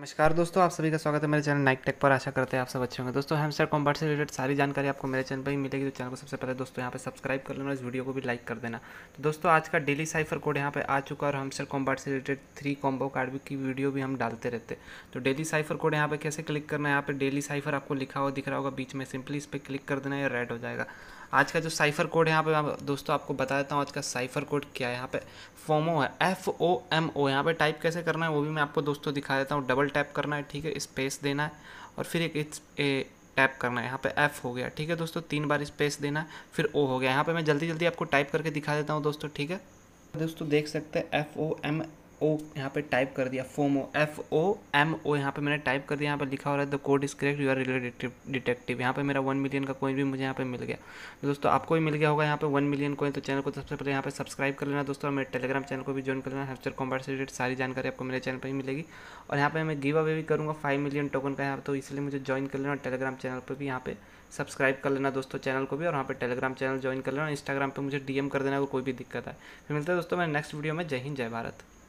नमस्कार दोस्तों आप सभी का स्वागत है मेरे चैनल नाइक टेक पर आशा करते हैं आप सब अच्छे होंगे दोस्तों हेमस्टर कॉम्बाट से रिलेटेड सारी जानकारी आपको मेरे चैनल पर ही मिलेगी तो चैनल को सबसे पहले दोस्तों यहाँ पे सब्सक्राइब कर लेना इस वीडियो को भी लाइक कर देना तो दोस्तों आज का डेली साइफर कोड यहाँ पर आ चुका है और हेमस्टर कॉम्बाट से रिलेटेड थ्री कॉम्बो कार्ड की वीडियो भी हम डालते रहते तो डेली साइफर कोड यहाँ पर कैसे क्लिक करना है यहाँ पर डेली साइफर आपको लिखा हुआ दिख रहा होगा बीच में सिंपली इस पर क्लिक कर देना या रेड हो जाएगा आज का जो साइफर कोड है यहाँ पे दोस्तों आपको बता देता हूँ आज का साइफर कोड क्या है यहाँ पे फोमो है एफ ओ एम ओ यहाँ पे टाइप कैसे करना है वो भी मैं आपको दोस्तों दिखा देता हूँ डबल टैप करना है ठीक है स्पेस देना है और फिर एक, टैप करना है यहाँ पे एफ़ हो गया ठीक है दोस्तों तीन बार स्पेस देना फिर ओ हो गया यहाँ पे मैं जल्दी जल्दी आपको टाइप करके दिखा देता हूँ दोस्तों ठीक है दोस्तों देख सकते हैं एफ ओ एम ओ यहाँ पे टाइप कर दिया FOMO F O M O यहाँ पे मैंने टाइप कर दिया यहाँ पे लिखा हो रहा है the code is correct you are relative detective यहाँ पे मेरा वन मिलियन का कोइन भी मुझे यहाँ पे मिल गया तो दोस्तों आपको भी मिल गया होगा यहाँ पे वन मिलियन कोइन तो चैनल को सबसे पहले यहाँ पे सब्सक्राइब कर लेना दोस्तों और मेरे टेलीग्राम चैनल को भी ज्वाइन कर लेना हर कॉम्बाइट से रिलेटेड सारी जानकारी आपको मेरे चैनल पर ही मिलेगी और यहाँ पे मैं गिव अवे भी करूँगा फाइव मिलियन टोकन का यहाँ तो इसलिए मुझे ज्वाइन कर लेना टेलीग्राम चैनल पर भी यहाँ पे सब्सक्राइब कर लेना दोस्तों चैनल को भी और यहाँ पे टेलीग्राम चैनल ज्वाइन कर लेना इंस्टाग्राम पे मुझे डीएम कर देना अगर कोई भी दिक्कत है फिर मिलता है दोस्तों मेरे नेक्स्ट वीडियो में जय हिंद जय भारत